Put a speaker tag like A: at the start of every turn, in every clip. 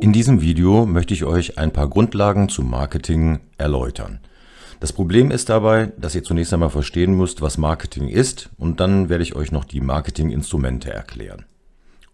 A: In diesem Video möchte ich euch ein paar Grundlagen zum Marketing erläutern. Das Problem ist dabei, dass ihr zunächst einmal verstehen müsst, was Marketing ist und dann werde ich euch noch die Marketinginstrumente erklären.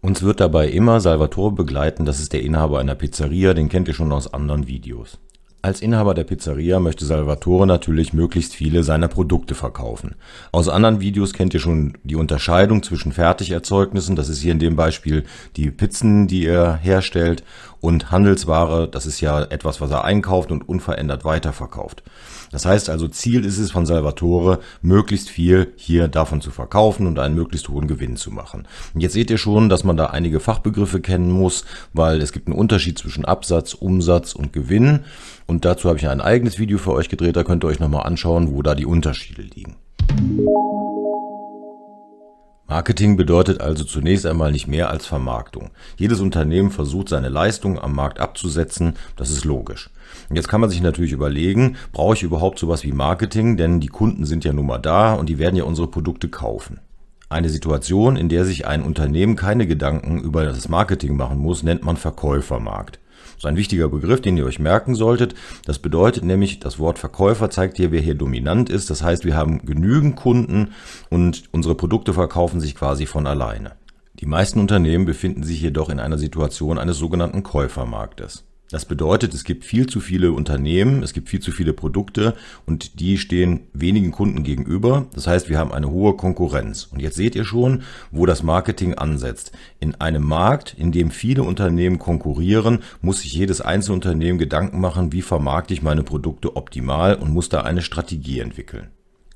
A: Uns wird dabei immer Salvatore begleiten, das ist der Inhaber einer Pizzeria, den kennt ihr schon aus anderen Videos. Als Inhaber der Pizzeria möchte Salvatore natürlich möglichst viele seiner Produkte verkaufen. Aus anderen Videos kennt ihr schon die Unterscheidung zwischen Fertigerzeugnissen, das ist hier in dem Beispiel die Pizzen, die er herstellt, und Handelsware, das ist ja etwas, was er einkauft und unverändert weiterverkauft. Das heißt also, Ziel ist es von Salvatore, möglichst viel hier davon zu verkaufen und einen möglichst hohen Gewinn zu machen. Und jetzt seht ihr schon, dass man da einige Fachbegriffe kennen muss, weil es gibt einen Unterschied zwischen Absatz, Umsatz und Gewinn. Und dazu habe ich ein eigenes Video für euch gedreht, da könnt ihr euch nochmal anschauen, wo da die Unterschiede liegen. Musik Marketing bedeutet also zunächst einmal nicht mehr als Vermarktung. Jedes Unternehmen versucht seine Leistung am Markt abzusetzen, das ist logisch. Und jetzt kann man sich natürlich überlegen, brauche ich überhaupt sowas wie Marketing, denn die Kunden sind ja nun mal da und die werden ja unsere Produkte kaufen. Eine Situation, in der sich ein Unternehmen keine Gedanken über das Marketing machen muss, nennt man Verkäufermarkt. Das ist ein wichtiger Begriff, den ihr euch merken solltet. Das bedeutet nämlich, das Wort Verkäufer zeigt hier, wer hier dominant ist. Das heißt, wir haben genügend Kunden und unsere Produkte verkaufen sich quasi von alleine. Die meisten Unternehmen befinden sich jedoch in einer Situation eines sogenannten Käufermarktes. Das bedeutet, es gibt viel zu viele Unternehmen, es gibt viel zu viele Produkte und die stehen wenigen Kunden gegenüber. Das heißt, wir haben eine hohe Konkurrenz. Und jetzt seht ihr schon, wo das Marketing ansetzt. In einem Markt, in dem viele Unternehmen konkurrieren, muss sich jedes Einzelunternehmen Gedanken machen, wie vermarkte ich meine Produkte optimal und muss da eine Strategie entwickeln.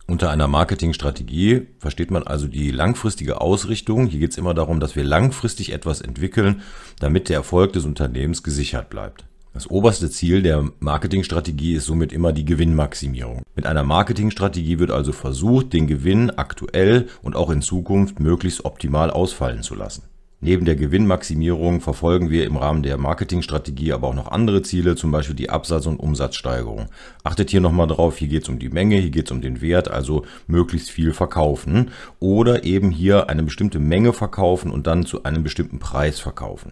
A: Unter einer Marketingstrategie versteht man also die langfristige Ausrichtung. Hier geht es immer darum, dass wir langfristig etwas entwickeln, damit der Erfolg des Unternehmens gesichert bleibt. Das oberste Ziel der Marketingstrategie ist somit immer die Gewinnmaximierung. Mit einer Marketingstrategie wird also versucht, den Gewinn aktuell und auch in Zukunft möglichst optimal ausfallen zu lassen. Neben der Gewinnmaximierung verfolgen wir im Rahmen der Marketingstrategie aber auch noch andere Ziele, zum Beispiel die Absatz- und Umsatzsteigerung. Achtet hier nochmal drauf, hier geht es um die Menge, hier geht es um den Wert, also möglichst viel verkaufen oder eben hier eine bestimmte Menge verkaufen und dann zu einem bestimmten Preis verkaufen.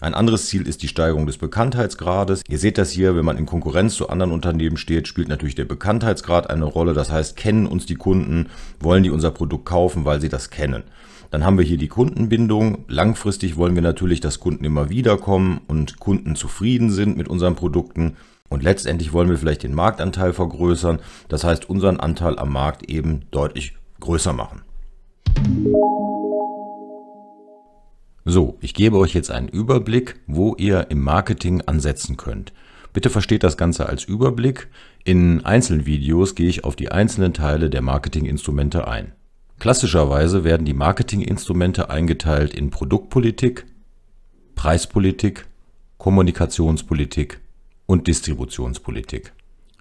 A: Ein anderes Ziel ist die Steigerung des Bekanntheitsgrades. Ihr seht das hier, wenn man in Konkurrenz zu anderen Unternehmen steht, spielt natürlich der Bekanntheitsgrad eine Rolle. Das heißt, kennen uns die Kunden, wollen die unser Produkt kaufen, weil sie das kennen. Dann haben wir hier die Kundenbindung. Langfristig wollen wir natürlich, dass Kunden immer wiederkommen und Kunden zufrieden sind mit unseren Produkten. Und letztendlich wollen wir vielleicht den Marktanteil vergrößern. Das heißt, unseren Anteil am Markt eben deutlich größer machen. So, ich gebe euch jetzt einen Überblick, wo ihr im Marketing ansetzen könnt. Bitte versteht das Ganze als Überblick. In einzelnen Videos gehe ich auf die einzelnen Teile der Marketinginstrumente ein. Klassischerweise werden die Marketinginstrumente eingeteilt in Produktpolitik, Preispolitik, Kommunikationspolitik und Distributionspolitik.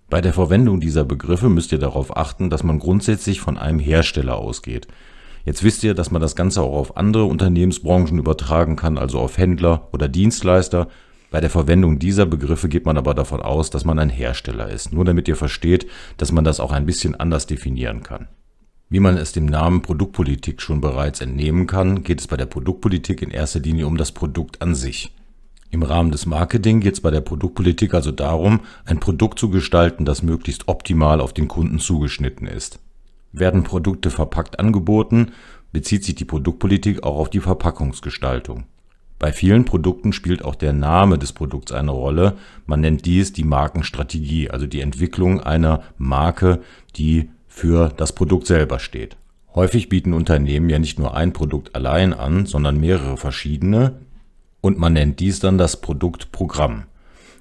A: Bei der Verwendung dieser Begriffe müsst ihr darauf achten, dass man grundsätzlich von einem Hersteller ausgeht. Jetzt wisst ihr, dass man das Ganze auch auf andere Unternehmensbranchen übertragen kann, also auf Händler oder Dienstleister. Bei der Verwendung dieser Begriffe geht man aber davon aus, dass man ein Hersteller ist, nur damit ihr versteht, dass man das auch ein bisschen anders definieren kann. Wie man es dem Namen Produktpolitik schon bereits entnehmen kann, geht es bei der Produktpolitik in erster Linie um das Produkt an sich. Im Rahmen des Marketing geht es bei der Produktpolitik also darum, ein Produkt zu gestalten, das möglichst optimal auf den Kunden zugeschnitten ist. Werden Produkte verpackt angeboten, bezieht sich die Produktpolitik auch auf die Verpackungsgestaltung. Bei vielen Produkten spielt auch der Name des Produkts eine Rolle. Man nennt dies die Markenstrategie, also die Entwicklung einer Marke, die für das Produkt selber steht. Häufig bieten Unternehmen ja nicht nur ein Produkt allein an, sondern mehrere verschiedene und man nennt dies dann das Produktprogramm.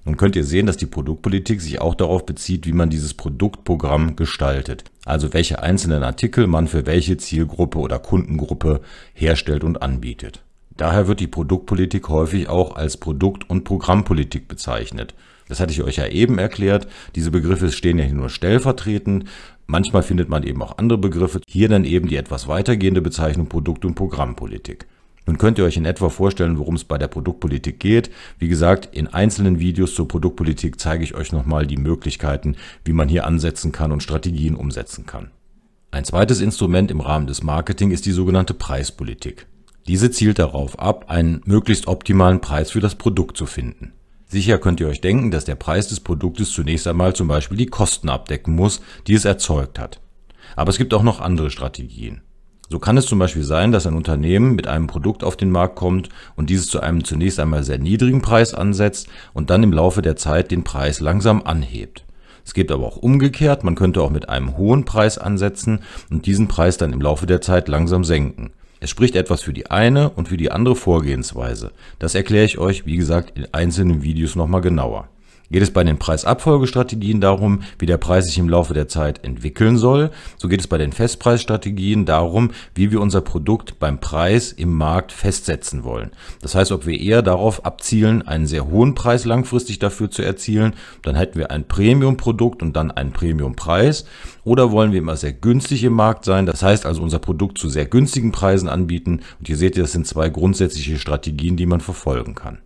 A: Nun könnt ihr sehen, dass die Produktpolitik sich auch darauf bezieht, wie man dieses Produktprogramm gestaltet, also welche einzelnen Artikel man für welche Zielgruppe oder Kundengruppe herstellt und anbietet. Daher wird die Produktpolitik häufig auch als Produkt- und Programmpolitik bezeichnet. Das hatte ich euch ja eben erklärt. Diese Begriffe stehen ja hier nur stellvertretend. Manchmal findet man eben auch andere Begriffe. Hier dann eben die etwas weitergehende Bezeichnung Produkt- und Programmpolitik. Nun könnt ihr euch in etwa vorstellen, worum es bei der Produktpolitik geht. Wie gesagt, in einzelnen Videos zur Produktpolitik zeige ich euch nochmal die Möglichkeiten, wie man hier ansetzen kann und Strategien umsetzen kann. Ein zweites Instrument im Rahmen des Marketing ist die sogenannte Preispolitik. Diese zielt darauf ab, einen möglichst optimalen Preis für das Produkt zu finden. Sicher könnt ihr euch denken, dass der Preis des Produktes zunächst einmal zum Beispiel die Kosten abdecken muss, die es erzeugt hat. Aber es gibt auch noch andere Strategien. So kann es zum Beispiel sein, dass ein Unternehmen mit einem Produkt auf den Markt kommt und dieses zu einem zunächst einmal sehr niedrigen Preis ansetzt und dann im Laufe der Zeit den Preis langsam anhebt. Es geht aber auch umgekehrt, man könnte auch mit einem hohen Preis ansetzen und diesen Preis dann im Laufe der Zeit langsam senken. Es spricht etwas für die eine und für die andere Vorgehensweise. Das erkläre ich euch, wie gesagt, in einzelnen Videos nochmal genauer. Geht es bei den Preisabfolgestrategien darum, wie der Preis sich im Laufe der Zeit entwickeln soll, so geht es bei den Festpreisstrategien darum, wie wir unser Produkt beim Preis im Markt festsetzen wollen. Das heißt, ob wir eher darauf abzielen, einen sehr hohen Preis langfristig dafür zu erzielen, dann hätten wir ein Premium-Produkt und dann einen Premium-Preis. Oder wollen wir immer sehr günstig im Markt sein, das heißt also unser Produkt zu sehr günstigen Preisen anbieten. Und hier seht ihr, das sind zwei grundsätzliche Strategien, die man verfolgen kann.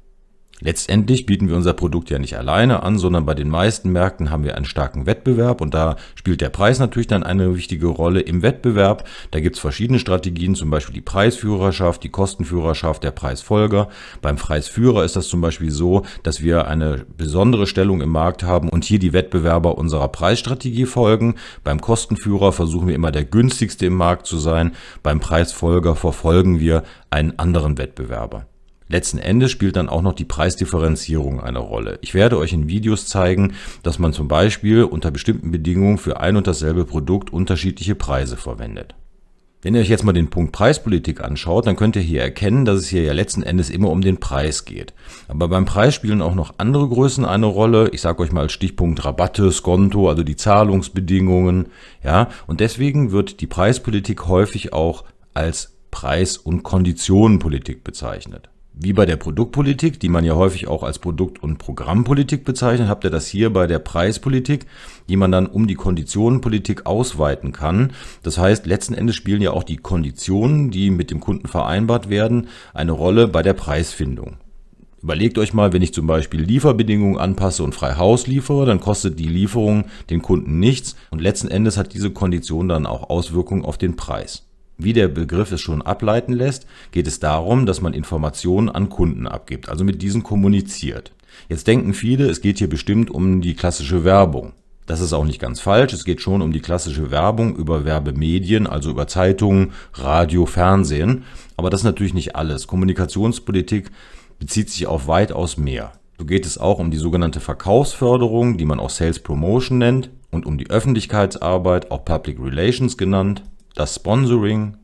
A: Letztendlich bieten wir unser Produkt ja nicht alleine an, sondern bei den meisten Märkten haben wir einen starken Wettbewerb und da spielt der Preis natürlich dann eine wichtige Rolle im Wettbewerb. Da gibt's verschiedene Strategien, zum Beispiel die Preisführerschaft, die Kostenführerschaft, der Preisfolger. Beim Preisführer ist das zum Beispiel so, dass wir eine besondere Stellung im Markt haben und hier die Wettbewerber unserer Preisstrategie folgen. Beim Kostenführer versuchen wir immer der günstigste im Markt zu sein. Beim Preisfolger verfolgen wir einen anderen Wettbewerber. Letzten Endes spielt dann auch noch die Preisdifferenzierung eine Rolle. Ich werde euch in Videos zeigen, dass man zum Beispiel unter bestimmten Bedingungen für ein und dasselbe Produkt unterschiedliche Preise verwendet. Wenn ihr euch jetzt mal den Punkt Preispolitik anschaut, dann könnt ihr hier erkennen, dass es hier ja letzten Endes immer um den Preis geht. Aber beim Preis spielen auch noch andere Größen eine Rolle. Ich sage euch mal Stichpunkt Rabatte, Skonto, also die Zahlungsbedingungen. Ja, und deswegen wird die Preispolitik häufig auch als Preis- und Konditionenpolitik bezeichnet. Wie bei der Produktpolitik, die man ja häufig auch als Produkt- und Programmpolitik bezeichnet, habt ihr das hier bei der Preispolitik, die man dann um die Konditionenpolitik ausweiten kann. Das heißt, letzten Endes spielen ja auch die Konditionen, die mit dem Kunden vereinbart werden, eine Rolle bei der Preisfindung. Überlegt euch mal, wenn ich zum Beispiel Lieferbedingungen anpasse und frei Haus liefere, dann kostet die Lieferung den Kunden nichts und letzten Endes hat diese Kondition dann auch Auswirkungen auf den Preis. Wie der Begriff es schon ableiten lässt, geht es darum, dass man Informationen an Kunden abgibt, also mit diesen kommuniziert. Jetzt denken viele, es geht hier bestimmt um die klassische Werbung. Das ist auch nicht ganz falsch, es geht schon um die klassische Werbung über Werbemedien, also über Zeitungen, Radio, Fernsehen. Aber das ist natürlich nicht alles. Kommunikationspolitik bezieht sich auf weitaus mehr. So geht es auch um die sogenannte Verkaufsförderung, die man auch Sales Promotion nennt, und um die Öffentlichkeitsarbeit, auch Public Relations genannt das Sponsoring,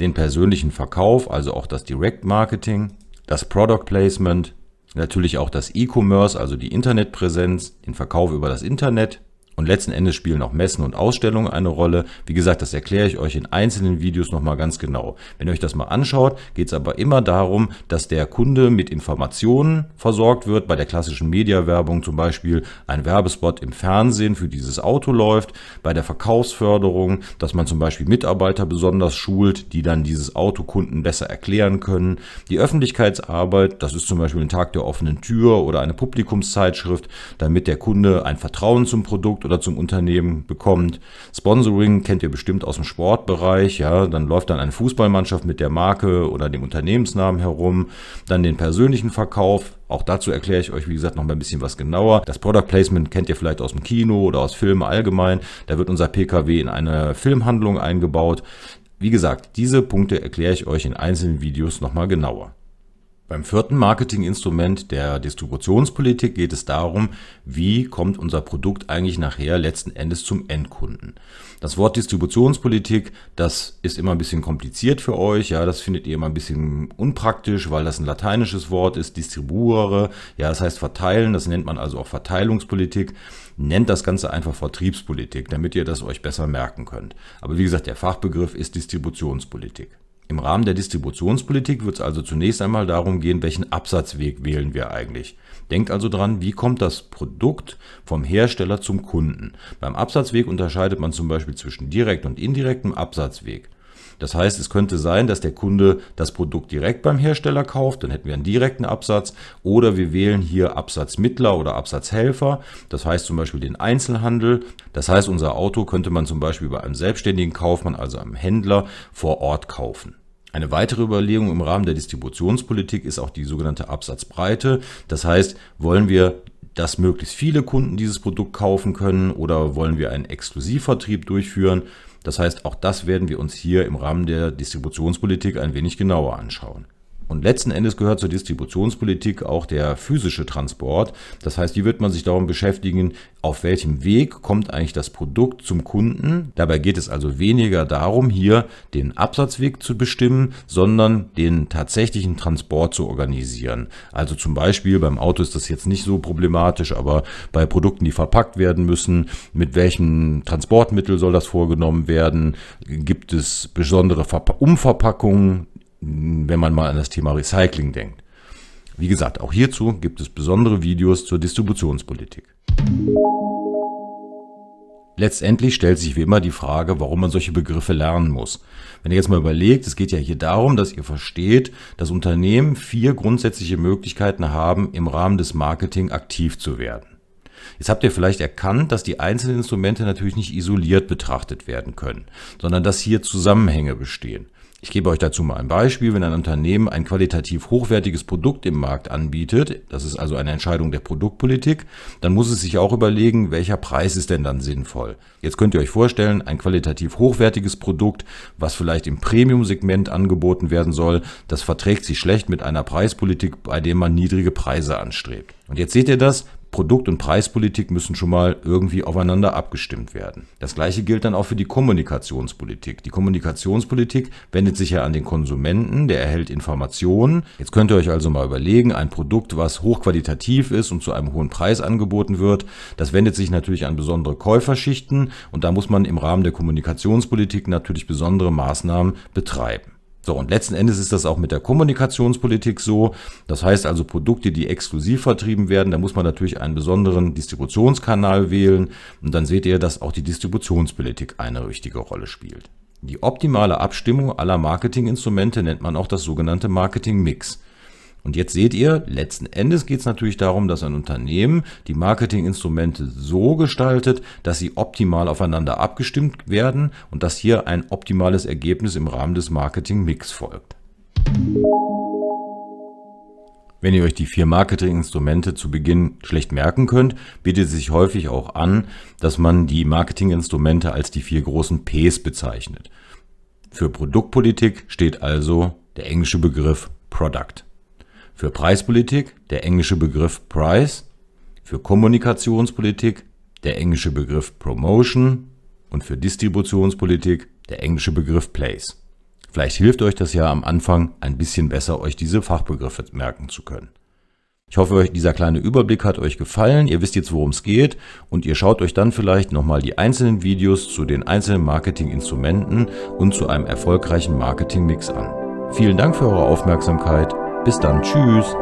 A: den persönlichen Verkauf, also auch das Direct Marketing, das Product Placement, natürlich auch das E-Commerce, also die Internetpräsenz, den Verkauf über das Internet, und letzten Endes spielen auch Messen und Ausstellungen eine Rolle. Wie gesagt, das erkläre ich euch in einzelnen Videos nochmal ganz genau. Wenn ihr euch das mal anschaut, geht es aber immer darum, dass der Kunde mit Informationen versorgt wird. Bei der klassischen Mediawerbung zum Beispiel ein Werbespot im Fernsehen für dieses Auto läuft. Bei der Verkaufsförderung, dass man zum Beispiel Mitarbeiter besonders schult, die dann dieses Auto Kunden besser erklären können. Die Öffentlichkeitsarbeit, das ist zum Beispiel ein Tag der offenen Tür oder eine Publikumszeitschrift, damit der Kunde ein Vertrauen zum Produkt oder zum Unternehmen bekommt. Sponsoring kennt ihr bestimmt aus dem Sportbereich, ja, dann läuft dann eine Fußballmannschaft mit der Marke oder dem Unternehmensnamen herum, dann den persönlichen Verkauf, auch dazu erkläre ich euch, wie gesagt, noch mal ein bisschen was genauer. Das Product Placement kennt ihr vielleicht aus dem Kino oder aus Filmen allgemein. Da wird unser PKW in eine Filmhandlung eingebaut. Wie gesagt, diese Punkte erkläre ich euch in einzelnen Videos nochmal genauer. Beim vierten Marketinginstrument der Distributionspolitik geht es darum, wie kommt unser Produkt eigentlich nachher letzten Endes zum Endkunden. Das Wort Distributionspolitik, das ist immer ein bisschen kompliziert für euch, ja, das findet ihr immer ein bisschen unpraktisch, weil das ein lateinisches Wort ist, distribuere, ja, das heißt verteilen, das nennt man also auch Verteilungspolitik, nennt das Ganze einfach Vertriebspolitik, damit ihr das euch besser merken könnt. Aber wie gesagt, der Fachbegriff ist Distributionspolitik. Im Rahmen der Distributionspolitik wird es also zunächst einmal darum gehen, welchen Absatzweg wählen wir eigentlich. Denkt also dran, wie kommt das Produkt vom Hersteller zum Kunden. Beim Absatzweg unterscheidet man zum Beispiel zwischen direkt und indirektem Absatzweg. Das heißt, es könnte sein, dass der Kunde das Produkt direkt beim Hersteller kauft, dann hätten wir einen direkten Absatz oder wir wählen hier Absatzmittler oder Absatzhelfer, das heißt zum Beispiel den Einzelhandel. Das heißt, unser Auto könnte man zum Beispiel bei einem selbstständigen Kaufmann, also einem Händler, vor Ort kaufen. Eine weitere Überlegung im Rahmen der Distributionspolitik ist auch die sogenannte Absatzbreite. Das heißt, wollen wir dass möglichst viele Kunden dieses Produkt kaufen können oder wollen wir einen Exklusivvertrieb durchführen? Das heißt, auch das werden wir uns hier im Rahmen der Distributionspolitik ein wenig genauer anschauen. Und letzten Endes gehört zur Distributionspolitik auch der physische Transport. Das heißt, hier wird man sich darum beschäftigen, auf welchem Weg kommt eigentlich das Produkt zum Kunden. Dabei geht es also weniger darum, hier den Absatzweg zu bestimmen, sondern den tatsächlichen Transport zu organisieren. Also zum Beispiel beim Auto ist das jetzt nicht so problematisch, aber bei Produkten, die verpackt werden müssen, mit welchem Transportmittel soll das vorgenommen werden? Gibt es besondere Umverpackungen? wenn man mal an das Thema Recycling denkt. Wie gesagt, auch hierzu gibt es besondere Videos zur Distributionspolitik. Letztendlich stellt sich wie immer die Frage, warum man solche Begriffe lernen muss. Wenn ihr jetzt mal überlegt, es geht ja hier darum, dass ihr versteht, dass Unternehmen vier grundsätzliche Möglichkeiten haben, im Rahmen des Marketing aktiv zu werden. Jetzt habt ihr vielleicht erkannt, dass die einzelnen Instrumente natürlich nicht isoliert betrachtet werden können, sondern dass hier Zusammenhänge bestehen. Ich gebe euch dazu mal ein Beispiel. Wenn ein Unternehmen ein qualitativ hochwertiges Produkt im Markt anbietet, das ist also eine Entscheidung der Produktpolitik, dann muss es sich auch überlegen, welcher Preis ist denn dann sinnvoll. Jetzt könnt ihr euch vorstellen, ein qualitativ hochwertiges Produkt, was vielleicht im Premium-Segment angeboten werden soll, das verträgt sich schlecht mit einer Preispolitik, bei der man niedrige Preise anstrebt. Und jetzt seht ihr das, Produkt- und Preispolitik müssen schon mal irgendwie aufeinander abgestimmt werden. Das gleiche gilt dann auch für die Kommunikationspolitik. Die Kommunikationspolitik wendet sich ja an den Konsumenten, der erhält Informationen. Jetzt könnt ihr euch also mal überlegen, ein Produkt, was hochqualitativ ist und zu einem hohen Preis angeboten wird, das wendet sich natürlich an besondere Käuferschichten und da muss man im Rahmen der Kommunikationspolitik natürlich besondere Maßnahmen betreiben. So, und letzten Endes ist das auch mit der Kommunikationspolitik so. Das heißt also Produkte, die exklusiv vertrieben werden, da muss man natürlich einen besonderen Distributionskanal wählen. Und dann seht ihr, dass auch die Distributionspolitik eine richtige Rolle spielt. Die optimale Abstimmung aller Marketinginstrumente nennt man auch das sogenannte Marketing-Mix. Und jetzt seht ihr, letzten Endes geht es natürlich darum, dass ein Unternehmen die Marketinginstrumente so gestaltet, dass sie optimal aufeinander abgestimmt werden und dass hier ein optimales Ergebnis im Rahmen des Marketingmix folgt. Wenn ihr euch die vier Marketinginstrumente zu Beginn schlecht merken könnt, bietet es sich häufig auch an, dass man die Marketinginstrumente als die vier großen Ps bezeichnet. Für Produktpolitik steht also der englische Begriff Product. Für Preispolitik der englische Begriff price, für Kommunikationspolitik der englische Begriff promotion und für Distributionspolitik der englische Begriff place. Vielleicht hilft euch das ja am Anfang ein bisschen besser, euch diese Fachbegriffe merken zu können. Ich hoffe, dieser kleine Überblick hat euch gefallen, ihr wisst jetzt, worum es geht und ihr schaut euch dann vielleicht nochmal die einzelnen Videos zu den einzelnen Marketinginstrumenten und zu einem erfolgreichen Marketingmix an. Vielen Dank für eure Aufmerksamkeit bis dann, tschüss.